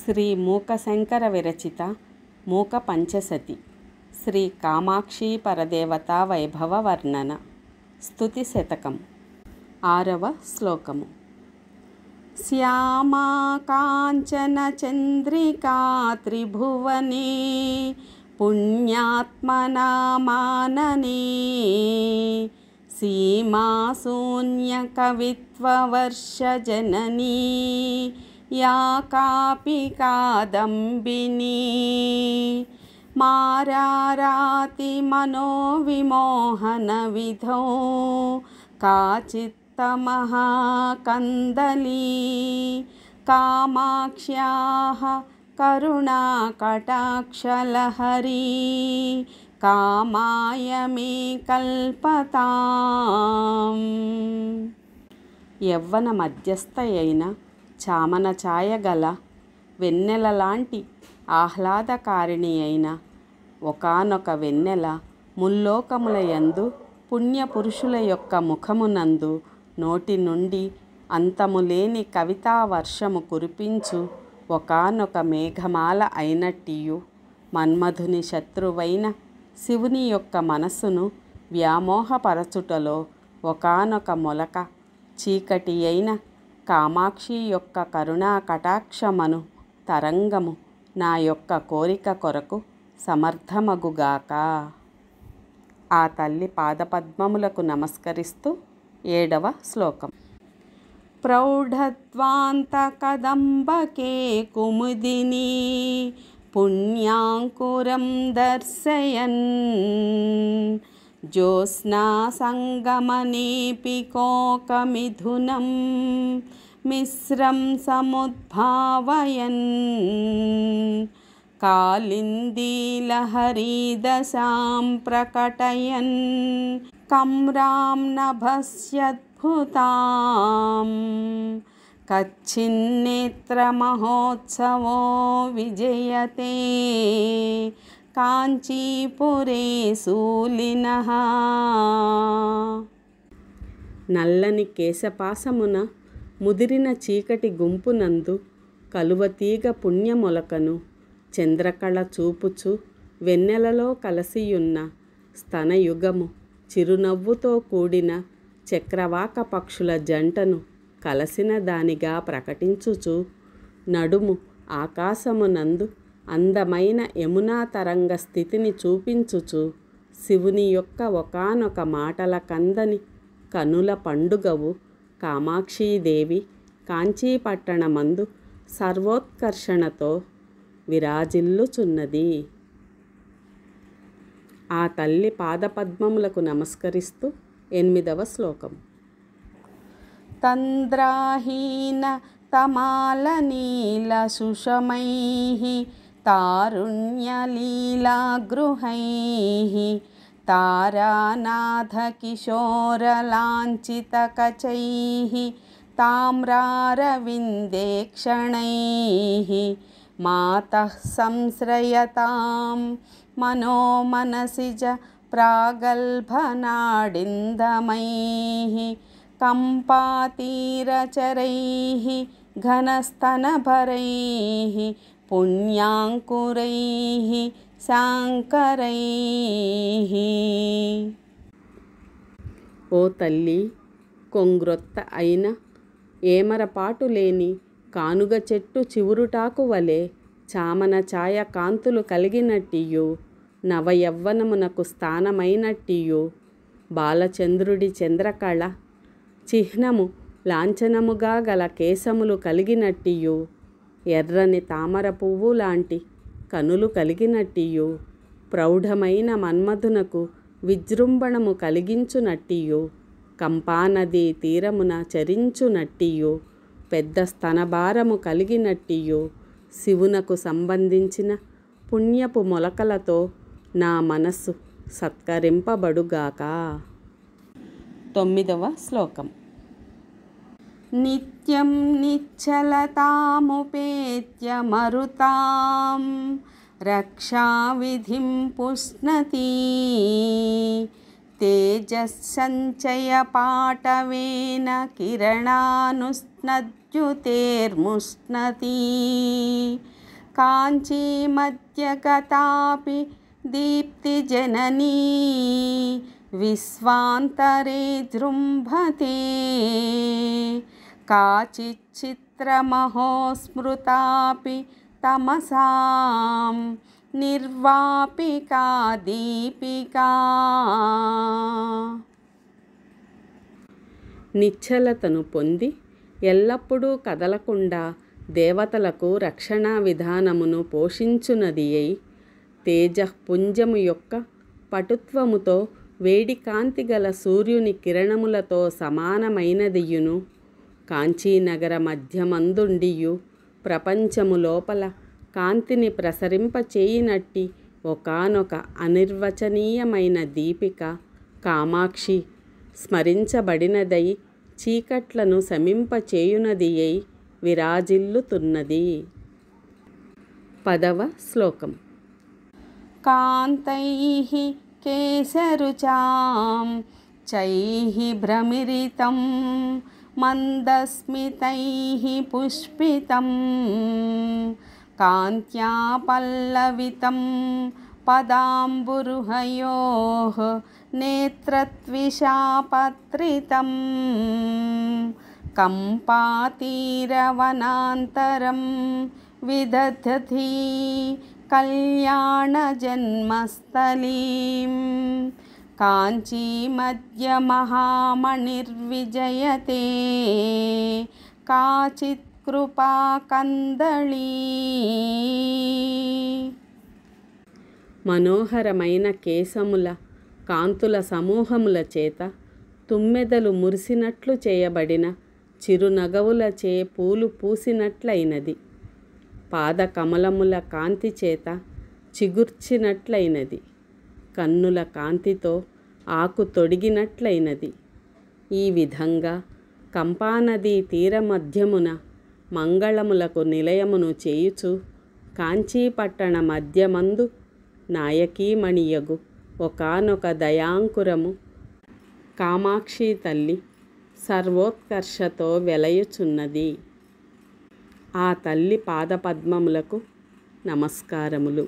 శ్రీ మూకశంకర విరచిత మూక పంచసతి శ్రీ కామాక్షి పరదేవతా వైభవ వర్ణన స్థుతి శతకం ఆరవ శ్లోకము శ్యామా కాంచన చంద్రికా త్రిభువని పుణ్యాత్మనామానని సీమాశూన్య కవిత్వ జననీ या कापि कादम्बिनी काचित्तमः कन्दली कामाक्ष्याः करुणाकटाक्षलहरी कामाय मे कल्पता यौवनमध्यस्थयैना చామన గల వెన్నెల లాంటి ఆహ్లాదకారిణి అయిన ఒకనొక వెన్నెల ముల్లోకముల యందు పుణ్యపురుషుల యొక్క ముఖమునందు నోటి నుండి అంతములేని కవితా వర్షము కురిపించు ఒకనొక మేఘమాల అయినట్టియు మన్మధుని శత్రువైన శివుని యొక్క మనస్సును వ్యామోహపరచుటలో ఒకనొక మొలక చీకటి అయిన కామాక్షి యొక్క కరుణా కటాక్షమను తరంగము నా యొక్క కోరిక కొరకు సమర్థమగుగాక ఆ తల్లి పాదపద్మములకు నమస్కరిస్తూ ఏడవ శ్లోకం ప్రౌఢద్వాంత కదంబకే కుముదిని పుణ్యాంకురం దర్శయన్ ज्योत्स्ना मिश्रं समुद्भावयन् कालिन्दि प्रकटयन् कम्रां नभस्यद्भुताम् कच्छिन्नेत्रमहोत्सवो विजयते కాంచీపురే శూలిన నల్లని కేశపాసమున ముదిరిన చీకటి గుంపునందు కలువతీగ పుణ్యమొలకను చంద్రకళ చూపుచు వెన్నెలలో కలసియున్న స్తనయుగము చిరునవ్వుతో కూడిన చక్రవాక పక్షుల జంటను కలసిన దానిగా ప్రకటించుచు నడుము ఆకాశమునందు అందమైన యమునా తరంగ స్థితిని చూపించుచు శివుని యొక్క ఒకనొక మాటల కందని కనుల పండుగవు కామాక్షీదేవి కాంచీపట్టణమందు సర్వోత్కర్షణతో విరాజిల్లుచున్నది ఆ తల్లి పాదపద్మములకు నమస్కరిస్తూ ఎనిమిదవ శ్లోకం తంద్రాహీన తమాల నీల సుషమై तारुण्यलीलागृहैः ताम्रारविन्दे ताम्रारविन्देक्षणैः मातः संश्रयतां मनोमनसि प्रागल्भनाडिन्दमैः कम्पातीरचरैः घनस्तनभरैः పుణ్యాంకురై శాంకరైహ ఓ తల్లి కొంగ్రొత్త అయిన ఏమరపాటు లేని కానుగ చెట్టు చివురుటాకు వలె చామన ఛాయ కాంతులు కలిగినట్టియు నవయవ్వనమునకు స్థానమైనట్టియు బాలచంద్రుడి చంద్రకళ చిహ్నము లాంఛనముగా గల కేశములు కలిగినట్టియు ఎర్రని తామర పువ్వు లాంటి కనులు కలిగినట్టియు ప్రౌఢమైన మన్మధునకు విజృంభణము కలిగించునట్టియు కంపానదీ తీరమున చరించునట్టియు పెద్ద స్తనభారము కలిగినట్టియు శివునకు సంబంధించిన పుణ్యపు మొలకలతో నా మనస్సు సత్కరింపబడుగాక తొమ్మిదవ శ్లోకం नित्यं निच्छलतामुपेत्य मरुतां रक्षाविधिं पुष्णती तेजस्सञ्चयपाटवेन किरणानुस्नद्युतेर्मुष्णति काञ्चीमद्य दीप्तिजननी विश्वान्तरे जृम्भते काचिच्चित्रमहो स्मृतापि तमसां निर्वापिका दीपिका నిశ్చలతను పొంది ఎల్లప్పుడూ కదలకుండా దేవతలకు రక్షణ విధానమును పోషించునది అయి తేజపుంజము యొక్క పటుత్వముతో వేడికాంతి గల సూర్యుని కిరణములతో సమానమైనదియును కాంచీనగర మధ్యమందుండియు ప్రపంచము లోపల కాంతిని ప్రసరింపచేయినట్టి ఒకనొక అనిర్వచనీయమైన దీపిక కామాక్షి స్మరించబడినదై చీకట్లను అయి విరాజిల్లుతున్నది పదవ శ్లోకం కాంతై కేసరుచాం చై భ్రమిరితం मन्दस्मितैः पुष्पितं कान्त्या पल्लवितं पदाम्बुरुहयोः नेत्रत्विषापत्रितं कम्पातीरवनान्तरं विदधी कल्याणजन्मस्थलीम् మహామణిర్విజయతే కాచిత్ కృపా కందళీ మనోహరమైన కేశముల కాంతుల సమూహముల చేత తుమ్మెదలు మురిసినట్లు చేయబడిన చిరునగవులచే పూలు పూసినట్లయినది పాదకమలముల కాంతి చేత చిగుర్చినట్లయినది కన్నుల కాంతితో ఆకు తొడిగినట్లయినది ఈ విధంగా కంపానదీ తీరమధ్యమున మంగళములకు నిలయమును చేయుచు కాంచీపట్టణ మధ్యమందు నాయకీమణియగు ఒకనొక దయాంకురము కామాక్షి తల్లి సర్వోత్కర్షతో వెలయుచున్నది ఆ తల్లి పాదపద్మములకు నమస్కారములు